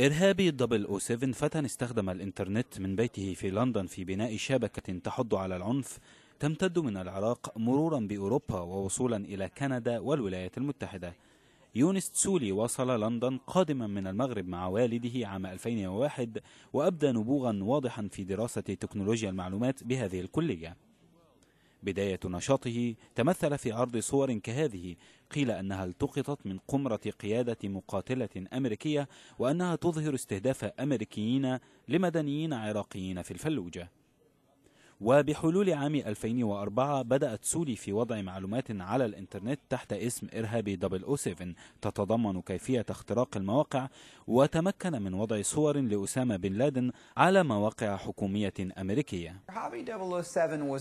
إرهابي 007 فتى استخدم الإنترنت من بيته في لندن في بناء شبكة تحض على العنف تمتد من العراق مرورا بأوروبا ووصولا إلى كندا والولايات المتحدة يونس تسولي وصل لندن قادما من المغرب مع والده عام 2001 وأبدى نبوغا واضحا في دراسة تكنولوجيا المعلومات بهذه الكلية بداية نشاطه تمثل في عرض صور كهذه قيل أنها التقطت من قمرة قيادة مقاتلة أمريكية وأنها تظهر استهداف أمريكيين لمدنيين عراقيين في الفلوجة وبحلول عام 2004 بدأت سولي في وضع معلومات على الإنترنت تحت اسم إرهابي 007 تتضمن كيفية اختراق المواقع وتمكن من وضع صور لأسامة بن لادن على مواقع حكومية أمريكية oh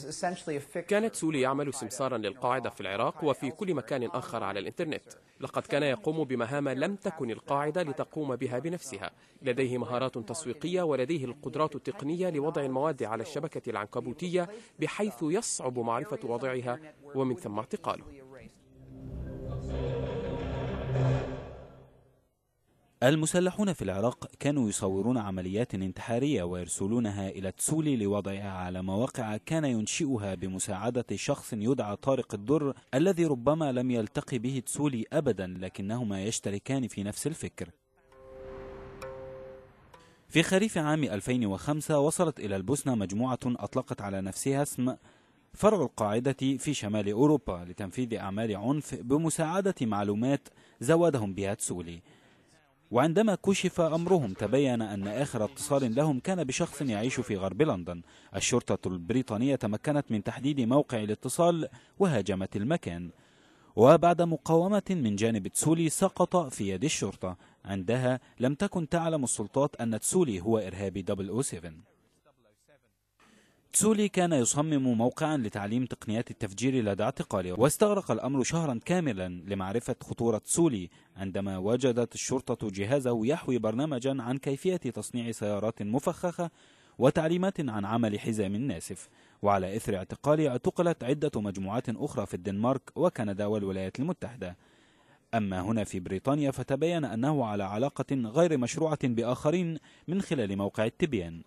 كانت سولي يعمل سمسارا للقاعدة في العراق وفي كل مكان آخر على الإنترنت لقد كان يقوم بمهام لم تكن القاعدة لتقوم بها بنفسها لديه مهارات تسويقية ولديه القدرات التقنية لوضع المواد على الشبكة العنكبوتية اليهودية بحيث يصعب معرفة وضعها ومن ثم اعتقاله المسلحون في العراق كانوا يصورون عمليات انتحارية ويرسلونها إلى تسولي لوضعها على مواقع كان ينشئها بمساعدة شخص يدعى طارق الدر الذي ربما لم يلتقي به تسولي أبدا لكنهما يشتركان في نفس الفكر في خريف عام 2005 وصلت إلى البوسنة مجموعة أطلقت على نفسها اسم فرع القاعدة في شمال أوروبا لتنفيذ أعمال عنف بمساعدة معلومات زودهم بها تسولي وعندما كشف أمرهم تبين أن آخر اتصال لهم كان بشخص يعيش في غرب لندن الشرطة البريطانية تمكنت من تحديد موقع الاتصال وهاجمت المكان وبعد مقاومة من جانب تسولي سقط في يد الشرطة عندها لم تكن تعلم السلطات أن تسولي هو إرهابي 007 تسولي كان يصمم موقعا لتعليم تقنيات التفجير لدى اعتقاله واستغرق الأمر شهرا كاملا لمعرفة خطورة تسولي عندما وجدت الشرطة جهازه يحوي برنامجا عن كيفية تصنيع سيارات مفخخة وتعليمات عن عمل حزام ناسف وعلى إثر اعتقاله اعتقلت عدة مجموعات أخرى في الدنمارك وكندا والولايات المتحدة أما هنا في بريطانيا فتبين أنه على علاقة غير مشروعة بآخرين من خلال موقع التبيان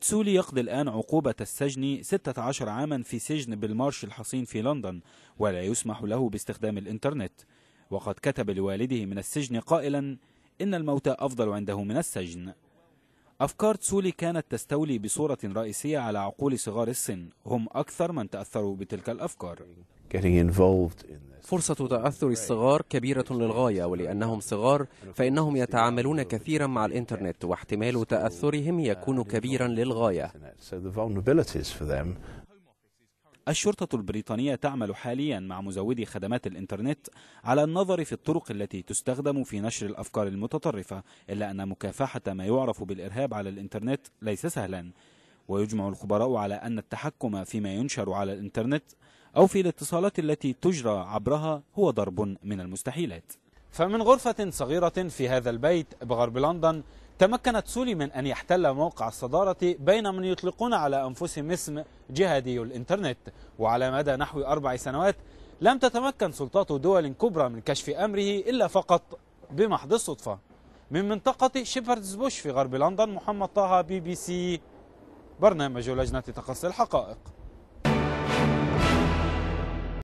سولي يقضي الآن عقوبة السجن 16 عاما في سجن بالمارش الحصين في لندن ولا يسمح له باستخدام الإنترنت وقد كتب لوالده من السجن قائلا إن الموت أفضل عنده من السجن أفكار تسولي كانت تستولي بصورة رئيسية على عقول صغار السن هم أكثر من تأثروا بتلك الأفكار فرصة تأثر الصغار كبيرة للغاية ولأنهم صغار فإنهم يتعاملون كثيرا مع الإنترنت واحتمال تأثرهم يكون كبيرا للغاية الشرطة البريطانية تعمل حاليا مع مزودي خدمات الإنترنت على النظر في الطرق التي تستخدم في نشر الأفكار المتطرفة إلا أن مكافحة ما يعرف بالإرهاب على الإنترنت ليس سهلا ويجمع الخبراء على أن التحكم فيما ينشر على الإنترنت أو في الاتصالات التي تجرى عبرها هو ضرب من المستحيلات فمن غرفة صغيرة في هذا البيت بغرب لندن تمكنت سوري من أن يحتل موقع الصدارة بين من يطلقون على أنفسهم اسم جهادي الإنترنت وعلى مدى نحو أربع سنوات لم تتمكن سلطات دول كبرى من كشف أمره إلا فقط بمحض الصدفة من منطقة شيبردز بوش في غرب لندن محمد طه بي بي سي برنامج لجنة تقصي الحقائق